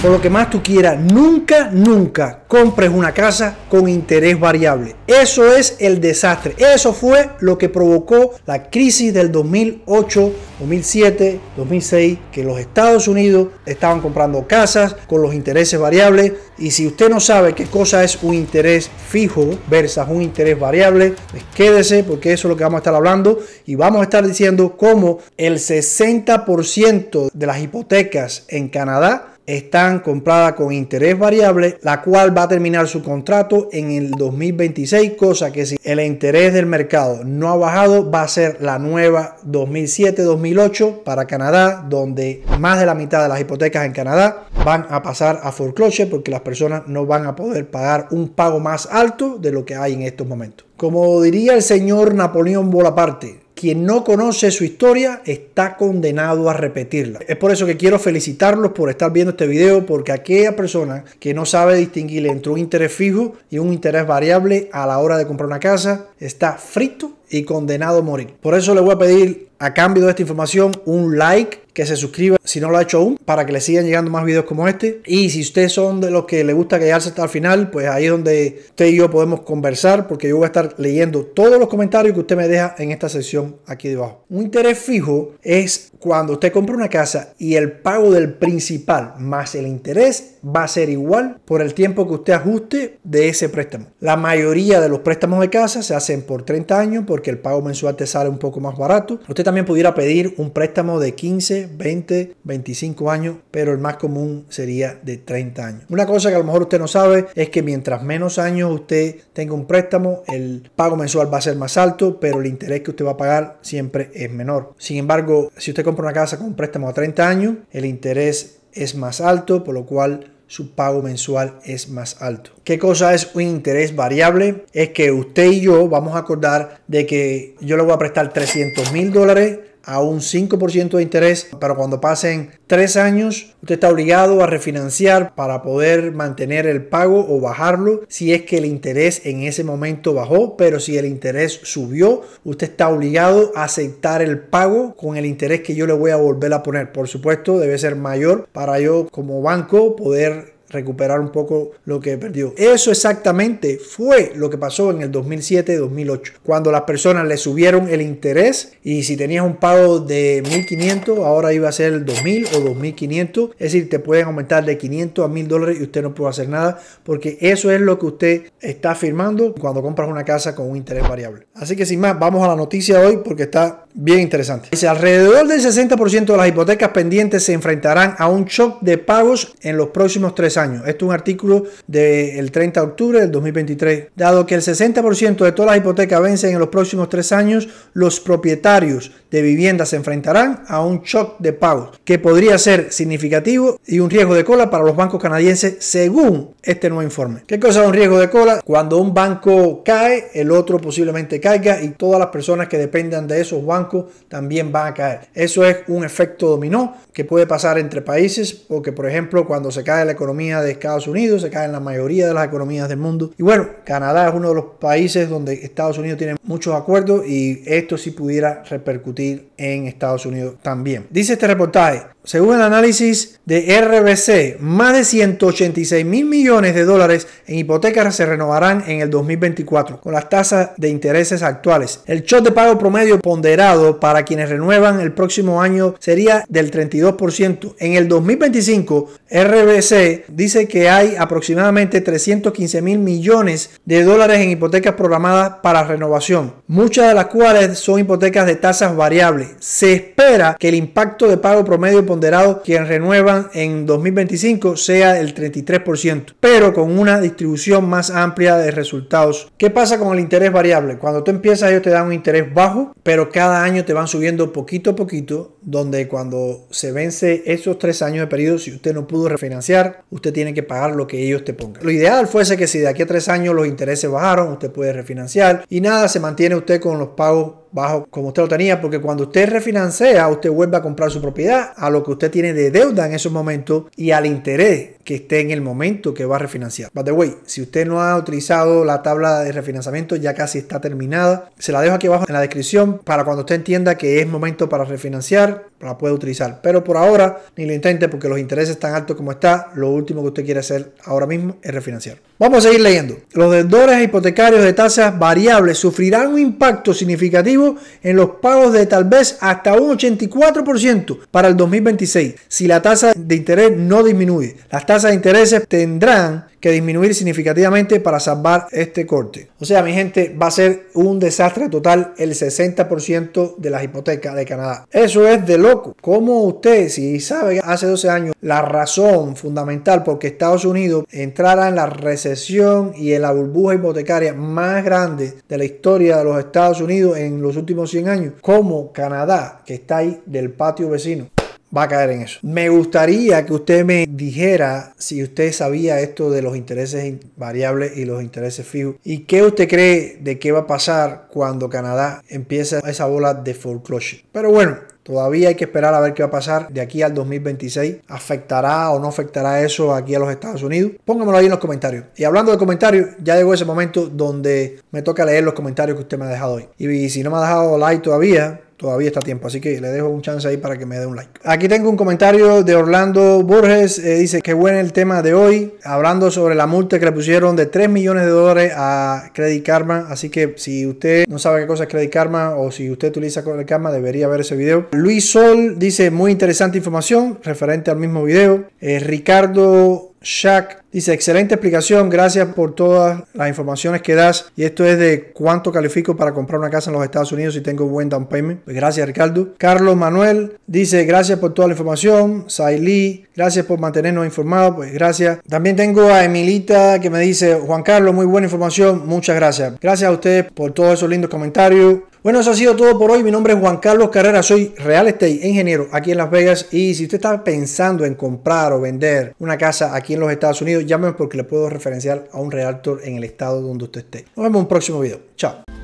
por lo que más tú quieras, nunca, nunca compres una casa con interés variable. Eso es el desastre. Eso fue lo que provocó la crisis del 2008, 2007, 2006, que los Estados Unidos estaban comprando casas con los intereses variables. Y si usted no sabe qué cosa es un interés fijo versus un interés variable, pues quédese porque eso es lo que vamos a estar hablando y vamos a estar diciendo cómo el 60% de las hipotecas en Canadá están compradas con interés variable, la cual va a terminar su contrato en el 2026, cosa que si el interés del mercado no ha bajado, va a ser la nueva 2007-2008 para Canadá, donde más de la mitad de las hipotecas en Canadá van a pasar a foreclosure porque las personas no van a poder pagar un pago más alto de lo que hay en estos momentos. Como diría el señor Napoleón Bonaparte, quien no conoce su historia está condenado a repetirla. Es por eso que quiero felicitarlos por estar viendo este video, porque aquella persona que no sabe distinguir entre un interés fijo y un interés variable a la hora de comprar una casa está frito y condenado a morir. Por eso le voy a pedir a cambio de esta información un like que se suscriba si no lo ha hecho aún, para que le sigan llegando más videos como este. Y si ustedes son de los que le gusta quedarse hasta el final, pues ahí es donde usted y yo podemos conversar, porque yo voy a estar leyendo todos los comentarios que usted me deja en esta sección aquí debajo. Un interés fijo es cuando usted compra una casa y el pago del principal más el interés va a ser igual por el tiempo que usted ajuste de ese préstamo. La mayoría de los préstamos de casa se hacen por 30 años porque el pago mensual te sale un poco más barato. Usted también pudiera pedir un préstamo de 15 20, 25 años, pero el más común sería de 30 años. Una cosa que a lo mejor usted no sabe es que mientras menos años usted tenga un préstamo, el pago mensual va a ser más alto, pero el interés que usted va a pagar siempre es menor. Sin embargo, si usted compra una casa con un préstamo a 30 años, el interés es más alto, por lo cual su pago mensual es más alto. ¿Qué cosa es un interés variable? Es que usted y yo vamos a acordar de que yo le voy a prestar 300 mil dólares a un 5% de interés, pero cuando pasen tres años, usted está obligado a refinanciar para poder mantener el pago o bajarlo si es que el interés en ese momento bajó, pero si el interés subió, usted está obligado a aceptar el pago con el interés que yo le voy a volver a poner. Por supuesto, debe ser mayor para yo como banco poder recuperar un poco lo que perdió. Eso exactamente fue lo que pasó en el 2007-2008, cuando las personas le subieron el interés y si tenías un pago de 1.500, ahora iba a ser 2.000 o 2.500, es decir, te pueden aumentar de 500 a 1.000 dólares y usted no puede hacer nada, porque eso es lo que usted está firmando cuando compras una casa con un interés variable. Así que sin más, vamos a la noticia hoy porque está bien interesante. Dice, alrededor del 60% de las hipotecas pendientes se enfrentarán a un shock de pagos en los próximos tres años esto es un artículo del 30 de octubre del 2023. Dado que el 60% de todas las hipotecas vencen en los próximos tres años, los propietarios de vivienda se enfrentarán a un shock de pagos que podría ser significativo y un riesgo de cola para los bancos canadienses según este nuevo informe. ¿Qué cosa es un riesgo de cola? Cuando un banco cae, el otro posiblemente caiga y todas las personas que dependan de esos bancos también van a caer. Eso es un efecto dominó que puede pasar entre países porque, por ejemplo, cuando se cae la economía de Estados Unidos, se cae la mayoría de las economías del mundo. Y bueno, Canadá es uno de los países donde Estados Unidos tiene muchos acuerdos y esto sí pudiera repercutir en Estados Unidos también. Dice este reportaje, según el análisis de RBC, más de 186 mil millones de dólares en hipotecas se renovarán en el 2024 con las tasas de intereses actuales. El shot de pago promedio ponderado para quienes renuevan el próximo año sería del 32%. En el 2025, RBC dice que hay aproximadamente 315 mil millones de dólares en hipotecas programadas para renovación, muchas de las cuales son hipotecas de tasas variables. Se espera que el impacto de pago promedio ponderado quien renuevan en 2025 sea el 33%, pero con una distribución más amplia de resultados. ¿Qué pasa con el interés variable? Cuando tú empiezas ellos te dan un interés bajo, pero cada año te van subiendo poquito a poquito, donde cuando se vence esos tres años de periodo, si usted no pudo refinanciar, usted tiene que pagar lo que ellos te pongan. Lo ideal fuese que si de aquí a tres años los intereses bajaron, usted puede refinanciar y nada, se mantiene usted con los pagos bajo como usted lo tenía, porque cuando usted refinancia, usted vuelve a comprar su propiedad a lo que usted tiene de deuda en esos momentos y al interés que esté en el momento que va a refinanciar. By the way, si usted no ha utilizado la tabla de refinanciamiento, ya casi está terminada. Se la dejo aquí abajo en la descripción para cuando usted entienda que es momento para refinanciar la puede utilizar. Pero por ahora ni lo intente porque los intereses están altos como está, lo último que usted quiere hacer ahora mismo es refinanciar. Vamos a seguir leyendo. Los deudores hipotecarios de tasas variables sufrirán un impacto significativo en los pagos de tal vez hasta un 84% para el 2026 si la tasa de interés no disminuye. Las tasas de intereses tendrán que disminuir significativamente para salvar este corte. O sea, mi gente, va a ser un desastre total el 60% de las hipotecas de Canadá. Eso es de loco. Como usted, si sabe hace 12 años la razón fundamental por que Estados Unidos entrara en la recesión y en la burbuja hipotecaria más grande de la historia de los Estados Unidos en los últimos 100 años, como Canadá, que está ahí del patio vecino, va a caer en eso. Me gustaría que usted me dijera si usted sabía esto de los intereses variables y los intereses fijos y qué usted cree de qué va a pasar cuando Canadá empieza esa bola de foreclosure. Pero bueno, Todavía hay que esperar a ver qué va a pasar de aquí al 2026. ¿Afectará o no afectará eso aquí a los Estados Unidos? Póngamelo ahí en los comentarios. Y hablando de comentarios, ya llegó ese momento donde me toca leer los comentarios que usted me ha dejado hoy. Y si no me ha dejado like todavía, todavía está tiempo, así que le dejo un chance ahí para que me dé un like. Aquí tengo un comentario de Orlando Borges, eh, dice que bueno el tema de hoy, hablando sobre la multa que le pusieron de 3 millones de dólares a Credit Karma, así que si usted no sabe qué cosa es Credit Karma o si usted utiliza Credit Karma debería ver ese video. Luis Sol dice muy interesante información referente al mismo video. es eh, Ricardo Jack dice, excelente explicación, gracias por todas las informaciones que das. Y esto es de cuánto califico para comprar una casa en los Estados Unidos si tengo buen down payment. Pues gracias, Ricardo. Carlos Manuel dice, gracias por toda la información. Sailí, gracias por mantenernos informados. Pues gracias. También tengo a Emilita que me dice, Juan Carlos, muy buena información. Muchas gracias. Gracias a ustedes por todos esos lindos comentarios. Bueno, eso ha sido todo por hoy. Mi nombre es Juan Carlos Carrera, soy Real Estate Ingeniero aquí en Las Vegas. Y si usted está pensando en comprar o vender una casa aquí en los Estados Unidos, llámeme porque le puedo referenciar a un realtor en el estado donde usted esté. Nos vemos en un próximo video. Chao.